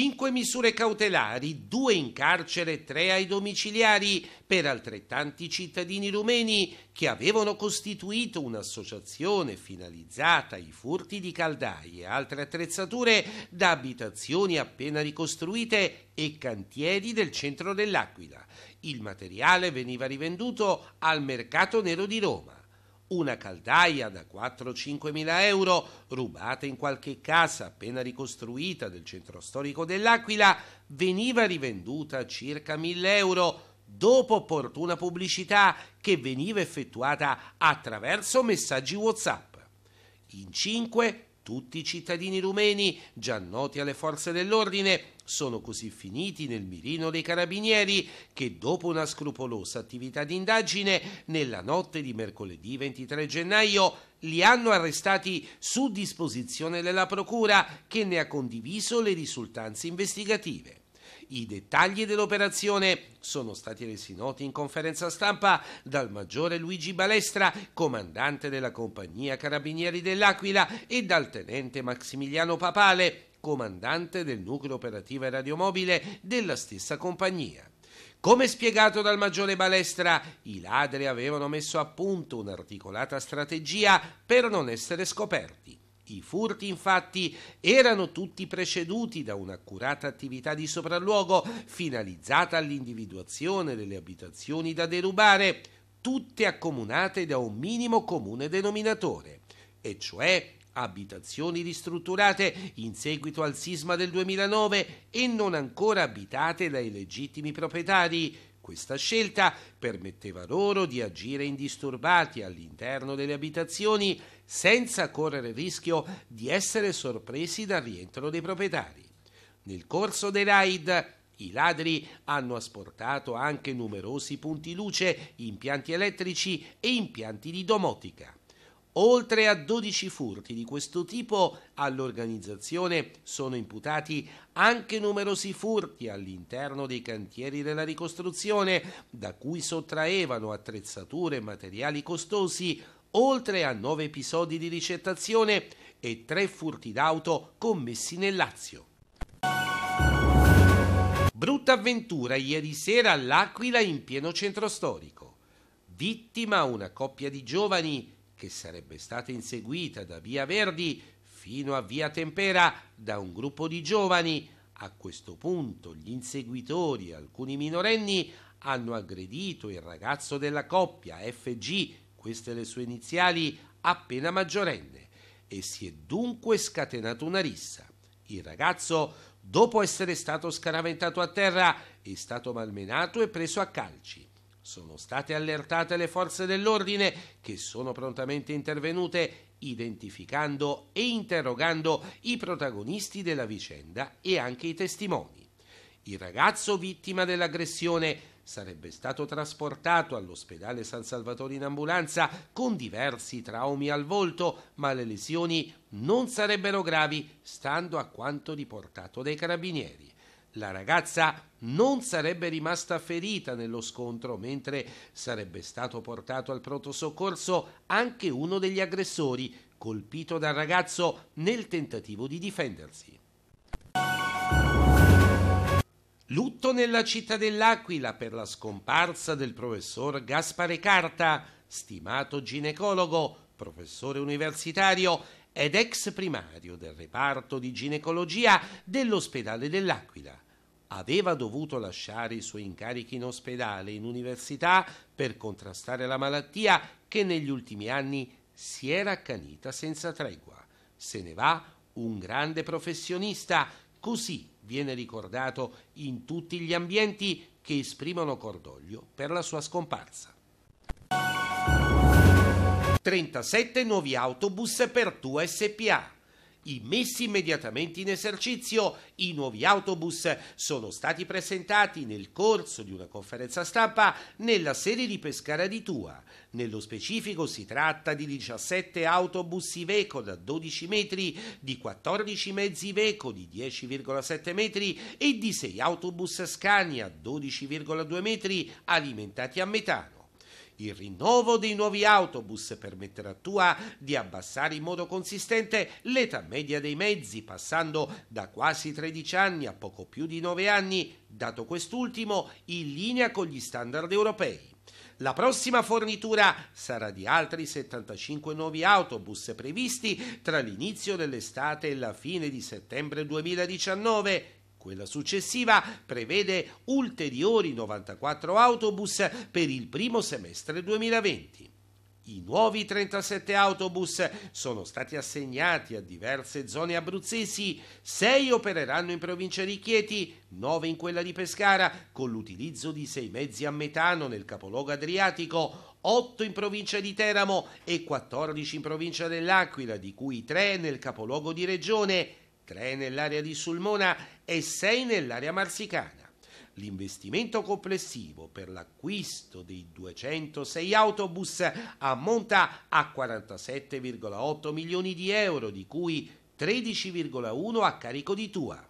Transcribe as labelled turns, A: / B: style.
A: 5 misure cautelari, 2 in carcere, 3 ai domiciliari per altrettanti cittadini rumeni che avevano costituito un'associazione finalizzata ai furti di caldaie e altre attrezzature da abitazioni appena ricostruite e cantieri del centro dell'Aquila. Il materiale veniva rivenduto al mercato nero di Roma una caldaia da 4-5 mila euro rubata in qualche casa appena ricostruita del centro storico dell'Aquila veniva rivenduta a circa 1000 euro dopo opportuna pubblicità che veniva effettuata attraverso messaggi WhatsApp. In 5 tutti i cittadini rumeni, già noti alle forze dell'ordine, sono così finiti nel mirino dei carabinieri che dopo una scrupolosa attività di indagine, nella notte di mercoledì 23 gennaio li hanno arrestati su disposizione della Procura che ne ha condiviso le risultanze investigative. I dettagli dell'operazione sono stati resi noti in conferenza stampa dal maggiore Luigi Balestra, comandante della compagnia Carabinieri dell'Aquila, e dal tenente Massimiliano Papale, comandante del nucleo operativo e radiomobile della stessa compagnia. Come spiegato dal maggiore Balestra, i ladri avevano messo a punto un'articolata strategia per non essere scoperti. I furti, infatti, erano tutti preceduti da un'accurata attività di sopralluogo finalizzata all'individuazione delle abitazioni da derubare, tutte accomunate da un minimo comune denominatore, e cioè abitazioni ristrutturate in seguito al sisma del 2009 e non ancora abitate dai legittimi proprietari. Questa scelta permetteva loro di agire indisturbati all'interno delle abitazioni senza correre il rischio di essere sorpresi dal rientro dei proprietari. Nel corso dei raid i ladri hanno asportato anche numerosi punti luce, impianti elettrici e impianti di domotica. Oltre a 12 furti di questo tipo all'organizzazione sono imputati anche numerosi furti all'interno dei cantieri della ricostruzione, da cui sottraevano attrezzature e materiali costosi, oltre a 9 episodi di ricettazione e 3 furti d'auto commessi nel Lazio. Brutta avventura ieri sera all'Aquila in pieno centro storico. Vittima una coppia di giovani che sarebbe stata inseguita da Via Verdi fino a Via Tempera da un gruppo di giovani. A questo punto gli inseguitori, alcuni minorenni, hanno aggredito il ragazzo della coppia FG, queste le sue iniziali, appena maggiorenne, e si è dunque scatenata una rissa. Il ragazzo, dopo essere stato scaraventato a terra, è stato malmenato e preso a calci. Sono state allertate le forze dell'ordine che sono prontamente intervenute identificando e interrogando i protagonisti della vicenda e anche i testimoni. Il ragazzo vittima dell'aggressione sarebbe stato trasportato all'ospedale San Salvatore in ambulanza con diversi traumi al volto, ma le lesioni non sarebbero gravi, stando a quanto riportato dai carabinieri. La ragazza non sarebbe rimasta ferita nello scontro, mentre sarebbe stato portato al pronto soccorso anche uno degli aggressori, colpito dal ragazzo nel tentativo di difendersi. Lutto nella città dell'Aquila per la scomparsa del professor Gaspare Carta, stimato ginecologo, professore universitario ed ex primario del reparto di ginecologia dell'ospedale dell'Aquila aveva dovuto lasciare i suoi incarichi in ospedale e in università per contrastare la malattia che negli ultimi anni si era accanita senza tregua. Se ne va un grande professionista, così viene ricordato in tutti gli ambienti che esprimono cordoglio per la sua scomparsa. 37 nuovi autobus per tua SPA immessi immediatamente in esercizio, i nuovi autobus sono stati presentati nel corso di una conferenza stampa nella serie di Pescara di Tua. Nello specifico si tratta di 17 autobus Iveco da 12 metri, di 14 mezzi Iveco di 10,7 metri e di 6 autobus Scania 12,2 metri alimentati a metano. Il rinnovo dei nuovi autobus permetterà a tua di abbassare in modo consistente l'età media dei mezzi, passando da quasi 13 anni a poco più di 9 anni, dato quest'ultimo in linea con gli standard europei. La prossima fornitura sarà di altri 75 nuovi autobus previsti tra l'inizio dell'estate e la fine di settembre 2019 quella successiva prevede ulteriori 94 autobus per il primo semestre 2020. I nuovi 37 autobus sono stati assegnati a diverse zone abruzzesi, 6 opereranno in provincia di Chieti, 9 in quella di Pescara, con l'utilizzo di 6 mezzi a metano nel capoluogo adriatico, 8 in provincia di Teramo e 14 in provincia dell'Aquila, di cui 3 nel capoluogo di Regione, 3 nell'area di Sulmona e 6 nell'area marsicana. L'investimento complessivo per l'acquisto dei 206 autobus ammonta a 47,8 milioni di euro, di cui 13,1 a carico di Tua.